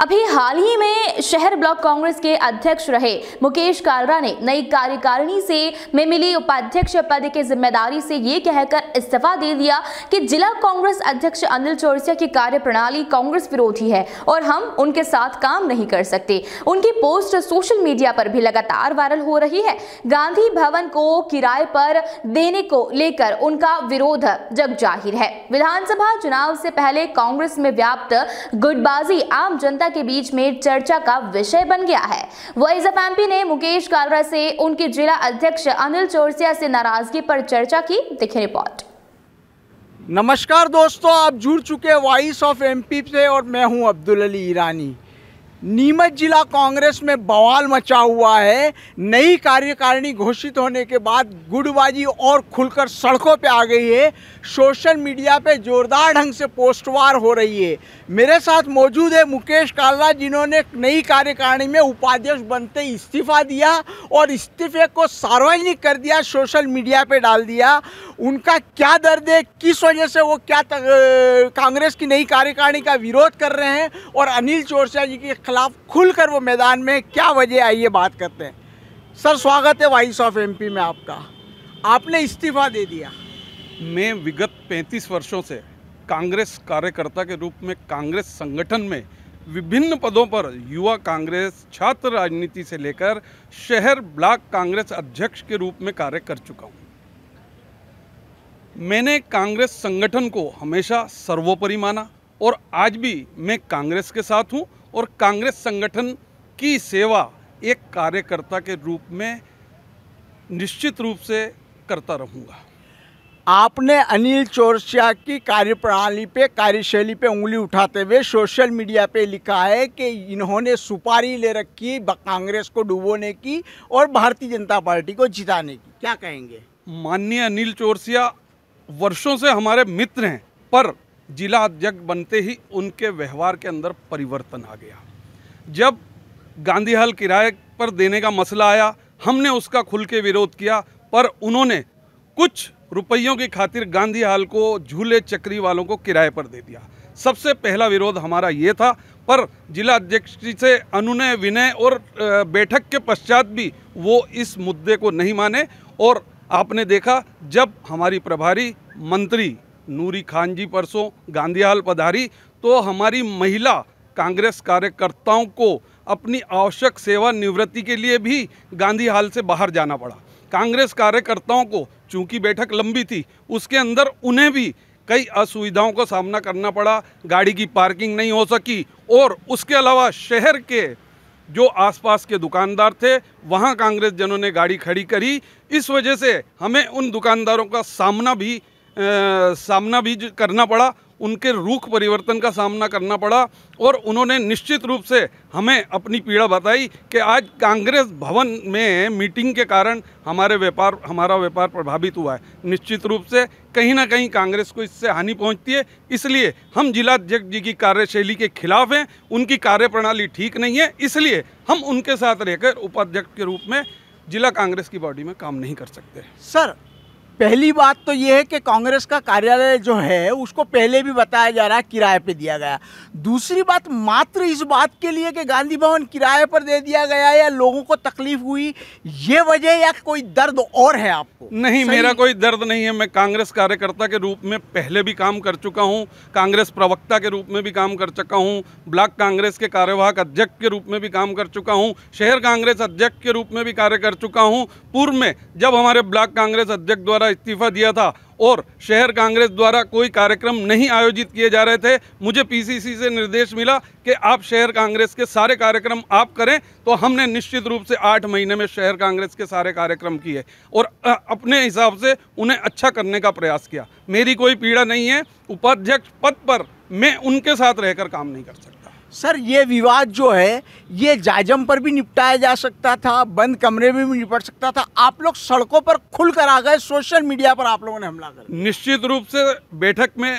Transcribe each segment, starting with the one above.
अभी हाल ही में शहर ब्लॉक कांग्रेस के अध्यक्ष रहे मुकेश कालरा ने नई कार्यकारिणी से में मिली उपाध्यक्ष पद की जिम्मेदारी से ये कहकर इस्तीफा दे दिया कि जिला कांग्रेस अध्यक्ष अनिल चौरसिया की कार्यप्रणाली कांग्रेस विरोधी है और हम उनके साथ काम नहीं कर सकते उनकी पोस्ट सोशल मीडिया पर भी लगातार वायरल हो रही है गांधी भवन को किराए पर देने को लेकर उनका विरोध जग जाहिर है विधानसभा चुनाव से पहले कांग्रेस में व्याप्त गुटबाजी आम जनता जनता के बीच में चर्चा का विषय बन गया है वही एम ने मुकेश कालरा से उनके जिला अध्यक्ष अनिल चौरसिया से नाराजगी पर चर्चा की देखिए रिपोर्ट नमस्कार दोस्तों आप जुड़ चुके वॉइस ऑफ एमपी से और मैं हूं अब्दुल अली ईरानी नीमच जिला कांग्रेस में बवाल मचा हुआ है नई कार्यकारिणी घोषित होने के बाद गुड़बाजी और खुलकर सड़कों पे आ गई है सोशल मीडिया पे जोरदार ढंग से पोस्टवार हो रही है मेरे साथ मौजूद है मुकेश कालरा जिन्होंने नई कार्यकारिणी में उपाध्यक्ष बनते इस्तीफा दिया और इस्तीफे को सार्वजनिक कर दिया सोशल मीडिया पर डाल दिया उनका क्या दर्द है किस वजह से वो क्या कांग्रेस की नई कार्यकारिणी का विरोध कर रहे हैं और अनिल चोरसिया जी के खिलाफ खुलकर वो मैदान में क्या वजह आई ये बात करते हैं सर स्वागत है वाइस ऑफ एम में आपका आपने इस्तीफा दे दिया मैं विगत पैंतीस वर्षों से कांग्रेस कार्यकर्ता के रूप में कांग्रेस संगठन में विभिन्न पदों पर युवा कांग्रेस छात्र राजनीति से लेकर शहर ब्लॉक कांग्रेस अध्यक्ष के रूप में कार्य कर चुका हूँ मैंने कांग्रेस संगठन को हमेशा सर्वोपरि माना और आज भी मैं कांग्रेस के साथ हूं और कांग्रेस संगठन की सेवा एक कार्यकर्ता के रूप में निश्चित रूप से करता रहूंगा आपने अनिल चौरसिया की कार्यप्रणाली पे कार्यशैली पे उंगली उठाते हुए सोशल मीडिया पे लिखा है कि इन्होंने सुपारी ले रखी कांग्रेस को डुबोने की और भारतीय जनता पार्टी को जिताने की क्या कहेंगे माननीय अनिल चौरसिया वर्षों से हमारे मित्र हैं पर जिला अध्यक्ष बनते ही उनके व्यवहार के अंदर परिवर्तन आ गया जब गांधी हल किराए पर देने का मसला आया हमने उसका खुल के विरोध किया पर उन्होंने कुछ रुपयों की खातिर गांधी हाल को झूले चक्री वालों को किराए पर दे दिया सबसे पहला विरोध हमारा ये था पर जिला अध्यक्ष जी से अनुनय विनय और बैठक के पश्चात भी वो इस मुद्दे को नहीं माने और आपने देखा जब हमारी प्रभारी मंत्री नूरी खान जी परसों गांधीहाल पधारी तो हमारी महिला कांग्रेस कार्यकर्ताओं को अपनी आवश्यक सेवा निवृत्ति के लिए भी गांधी हाल से बाहर जाना पड़ा कांग्रेस कार्यकर्ताओं को चूंकि बैठक लंबी थी उसके अंदर उन्हें भी कई असुविधाओं का सामना करना पड़ा गाड़ी की पार्किंग नहीं हो सकी और उसके अलावा शहर के जो आसपास के दुकानदार थे वहाँ कांग्रेस जनों ने गाड़ी खड़ी करी इस वजह से हमें उन दुकानदारों का सामना भी आ, सामना भी करना पड़ा उनके रूख परिवर्तन का सामना करना पड़ा और उन्होंने निश्चित रूप से हमें अपनी पीड़ा बताई कि आज कांग्रेस भवन में मीटिंग के कारण हमारे व्यापार हमारा व्यापार प्रभावित हुआ है निश्चित रूप से कहीं ना कहीं कांग्रेस को इससे हानि पहुंचती है इसलिए हम जिलाध्यक्ष जी की कार्यशैली के खिलाफ हैं उनकी कार्यप्रणाली ठीक नहीं है इसलिए हम उनके साथ रहकर उपाध्यक्ष के रूप में जिला कांग्रेस की बॉडी में काम नहीं कर सकते सर पहली बात तो ये है कि कांग्रेस का कार्यालय जो है उसको पहले भी बताया जा रहा है किराए पे दिया गया दूसरी बात मात्र इस बात के लिए कि गांधी भवन किराए पर दे दिया गया या लोगों को तकलीफ हुई ये वजह या कोई दर्द और है आपको नहीं मेरा कोई दर्द नहीं है मैं कांग्रेस कार्यकर्ता के रूप में पहले भी काम कर चुका हूँ कांग्रेस प्रवक्ता के रूप में भी काम कर चुका हूँ ब्लॉक कांग्रेस के कार्यवाहक अध्यक्ष के रूप में भी काम कर चुका हूँ शहर कांग्रेस अध्यक्ष के रूप में भी कार्य कर चुका हूँ पूर्व में जब हमारे ब्लॉक कांग्रेस अध्यक्ष द्वारा का इस्तीफा दिया था और शहर कांग्रेस द्वारा कोई कार्यक्रम नहीं आयोजित किए जा रहे थे मुझे पीसीसी से निर्देश मिला कि आप शहर कांग्रेस के सारे कार्यक्रम आप करें तो हमने निश्चित रूप से आठ महीने में शहर कांग्रेस के सारे कार्यक्रम किए और अपने हिसाब से उन्हें अच्छा करने का प्रयास किया मेरी कोई पीड़ा नहीं है उपाध्यक्ष पद पर मैं उनके साथ रहकर काम नहीं कर सकता सर ये विवाद जो है ये जाजम पर भी निपटाया जा सकता था बंद कमरे में भी निपट सकता था आप लोग सड़कों पर खुलकर आ गए सोशल मीडिया पर आप लोगों ने हमला कर निश्चित रूप से बैठक में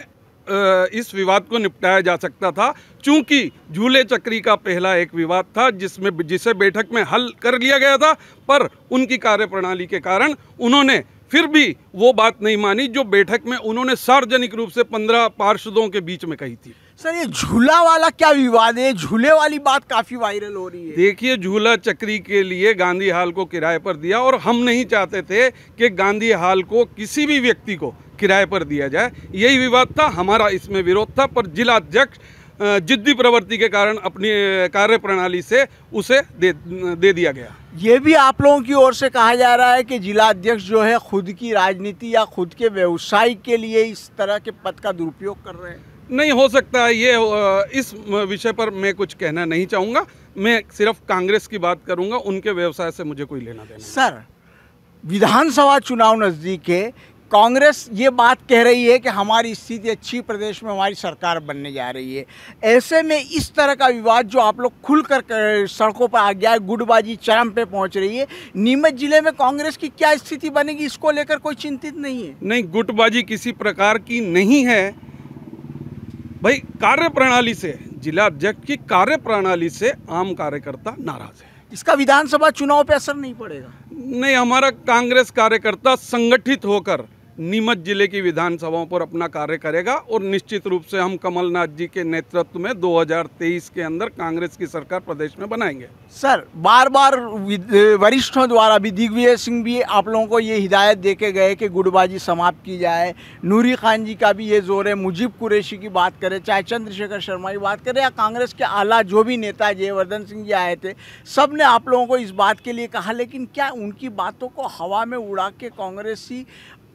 इस विवाद को निपटाया जा सकता था क्योंकि झूले चक्री का पहला एक विवाद था जिसमें जिसे बैठक में हल कर लिया गया था पर उनकी कार्यप्रणाली के कारण उन्होंने फिर भी वो बात नहीं मानी जो बैठक में उन्होंने सार्वजनिक रूप से पंद्रह पार्षदों के बीच में कही थी सर ये झूला वाला क्या विवाद है झूले वाली बात काफी वायरल हो रही है देखिए झूला चक्री के लिए गांधी हाल को किराए पर दिया और हम नहीं चाहते थे कि गांधी हाल को किसी भी व्यक्ति को किराए पर दिया जाए यही विवाद था हमारा इसमें विरोध था पर जिला अध्यक्ष जिद्दी प्रवृत्ति के कारण अपनी कार्य प्रणाली से उसे दे दे दिया गया ये भी आप लोगों की ओर से कहा जा रहा है कि जिला अध्यक्ष जो है खुद की राजनीति या खुद के व्यवसाय के लिए इस तरह के पद का दुरुपयोग कर रहे हैं नहीं हो सकता है ये इस विषय पर मैं कुछ कहना नहीं चाहूँगा मैं सिर्फ कांग्रेस की बात करूँगा उनके व्यवसाय से मुझे कोई लेना देना सर विधानसभा चुनाव नज़दीक है कांग्रेस ये बात कह रही है कि हमारी स्थिति अच्छी प्रदेश में हमारी सरकार बनने जा रही है ऐसे में इस तरह का विवाद जो आप लोग खुल कर सड़कों पर आ गया है गुटबाजी चरम पे पहुंच रही है नीमच जिले में कांग्रेस की क्या स्थिति बनेगी इसको लेकर कोई चिंतित नहीं है नहीं गुटबाजी किसी प्रकार की नहीं है भाई कार्य प्रणाली से जिला अध्यक्ष की कार्य प्रणाली से आम कार्यकर्ता नाराज है इसका विधानसभा चुनाव पे असर नहीं पड़ेगा नहीं हमारा कांग्रेस कार्यकर्ता संगठित होकर नीमच जिले की विधानसभाओं पर अपना कार्य करेगा और निश्चित रूप से हम कमलनाथ जी के नेतृत्व में 2023 के अंदर कांग्रेस की सरकार प्रदेश में बनाएंगे सर बार बार वरिष्ठों द्वारा भी दिग्विजय सिंह भी आप लोगों को ये हिदायत दे के गए कि गुड़बाजी समाप्त की जाए नूरी खान जी का भी ये जोर है मुजीब कुरैशी की बात करें चाहे चंद्रशेखर शर्मा की बात करें या कांग्रेस के आला जो भी नेता जयवर्धन सिंह जी आए थे सब ने आप लोगों को इस बात के लिए कहा लेकिन क्या उनकी बातों को हवा में उड़ा के कांग्रेसी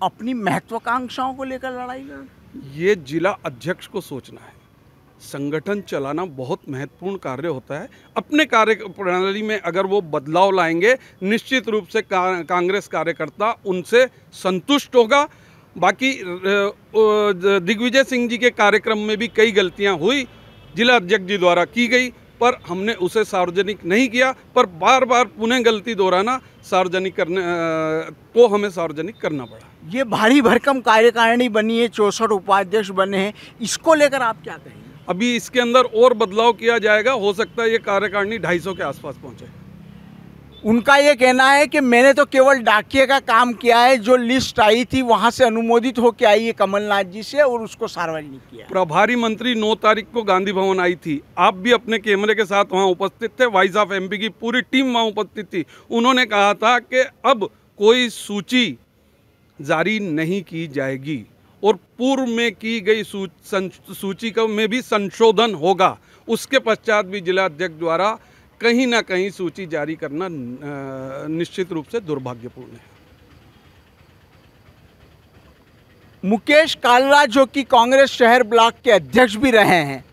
अपनी महत्वाकांक्षाओं को लेकर लड़ाई लड़ ये जिला अध्यक्ष को सोचना है संगठन चलाना बहुत महत्वपूर्ण कार्य होता है अपने कार्य प्रणाली में अगर वो बदलाव लाएंगे निश्चित रूप से का, कांग्रेस कार्यकर्ता उनसे संतुष्ट होगा बाकी दिग्विजय सिंह जी के कार्यक्रम में भी कई गलतियां हुई जिला अध्यक्ष जी द्वारा की गई पर हमने उसे सार्वजनिक नहीं किया पर बार बार पुनः गलती दोहराना सार्वजनिक करने को हमें सार्वजनिक करना पड़ा ये भारी भरकम कार्यकारिणी बनी है चौसठ उपाध्यक्ष बने हैं इसको लेकर आप क्या कहेंगे अभी इसके अंदर और बदलाव किया जाएगा हो सकता है ये कार्यकारिणी ढाई सौ के आसपास पहुंचे उनका ये कहना है कि मैंने तो केवल डाकिया का काम किया है जो लिस्ट आई थी वहाँ से अनुमोदित होकर आई है कमलनाथ जी से और उसको सार्वजनिक किया प्रभारी मंत्री 9 तारीख को गांधी भवन आई थी आप भी अपने कैमरे के साथ वहाँ उपस्थित थे वाइस ऑफ एमपी की पूरी टीम वहाँ उपस्थित थी उन्होंने कहा था कि अब कोई सूची जारी नहीं की जाएगी और पूर्व में की गई सूची का में भी संशोधन होगा उसके पश्चात भी जिला अध्यक्ष द्वारा कहीं ना कहीं सूची जारी करना निश्चित रूप से दुर्भाग्यपूर्ण है मुकेश कालरा जो कि कांग्रेस शहर ब्लॉक के अध्यक्ष भी रहे हैं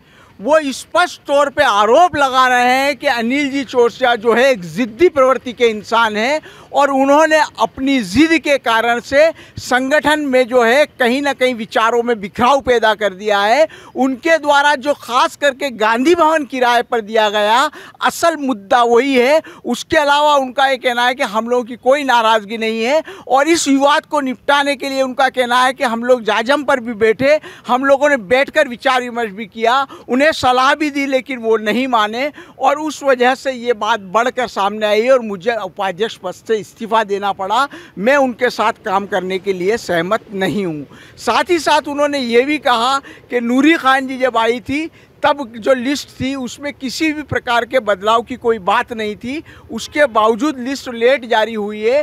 वो स्पष्ट तौर पे आरोप लगा रहे हैं कि अनिल जी चोरसिया जो है एक ज़िद्दी प्रवृत्ति के इंसान हैं और उन्होंने अपनी ज़िद के कारण से संगठन में जो है कहीं ना कहीं विचारों में बिखराव पैदा कर दिया है उनके द्वारा जो खास करके गांधी भवन किराए पर दिया गया असल मुद्दा वही है उसके अलावा उनका ये कहना है कि हम लोगों की कोई नाराज़गी नहीं है और इस विवाद को निपटाने के लिए उनका कहना है कि हम लोग जाजम पर भी बैठे हम लोगों ने बैठ विचार विमर्श भी किया उन्हें सलाह भी दी लेकिन वो नहीं माने और उस वजह से ये बात बढ़कर सामने आई और मुझे उपाध्यक्ष पद से इस्तीफ़ा देना पड़ा मैं उनके साथ काम करने के लिए सहमत नहीं हूँ साथ ही साथ उन्होंने ये भी कहा कि नूरी खान जी जब आई थी तब जो लिस्ट थी उसमें किसी भी प्रकार के बदलाव की कोई बात नहीं थी उसके बावजूद लिस्ट लेट जारी हुई है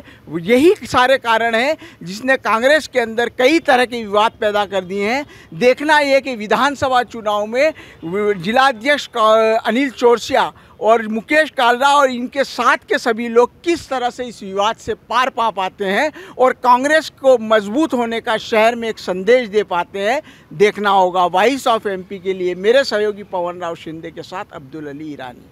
यही सारे कारण हैं जिसने कांग्रेस के अंदर कई तरह के विवाद पैदा कर दिए हैं देखना यह कि विधानसभा चुनाव में जिलाध्यक्ष अनिल चौरसिया और मुकेश कालरा और इनके साथ के सभी लोग किस तरह से इस विवाद से पार पा पाते हैं और कांग्रेस को मजबूत होने का शहर में एक संदेश दे पाते हैं देखना होगा वॉइस ऑफ एमपी के लिए मेरे सहयोगी पवन राव शिंदे के साथ अब्दुल अली ईरानी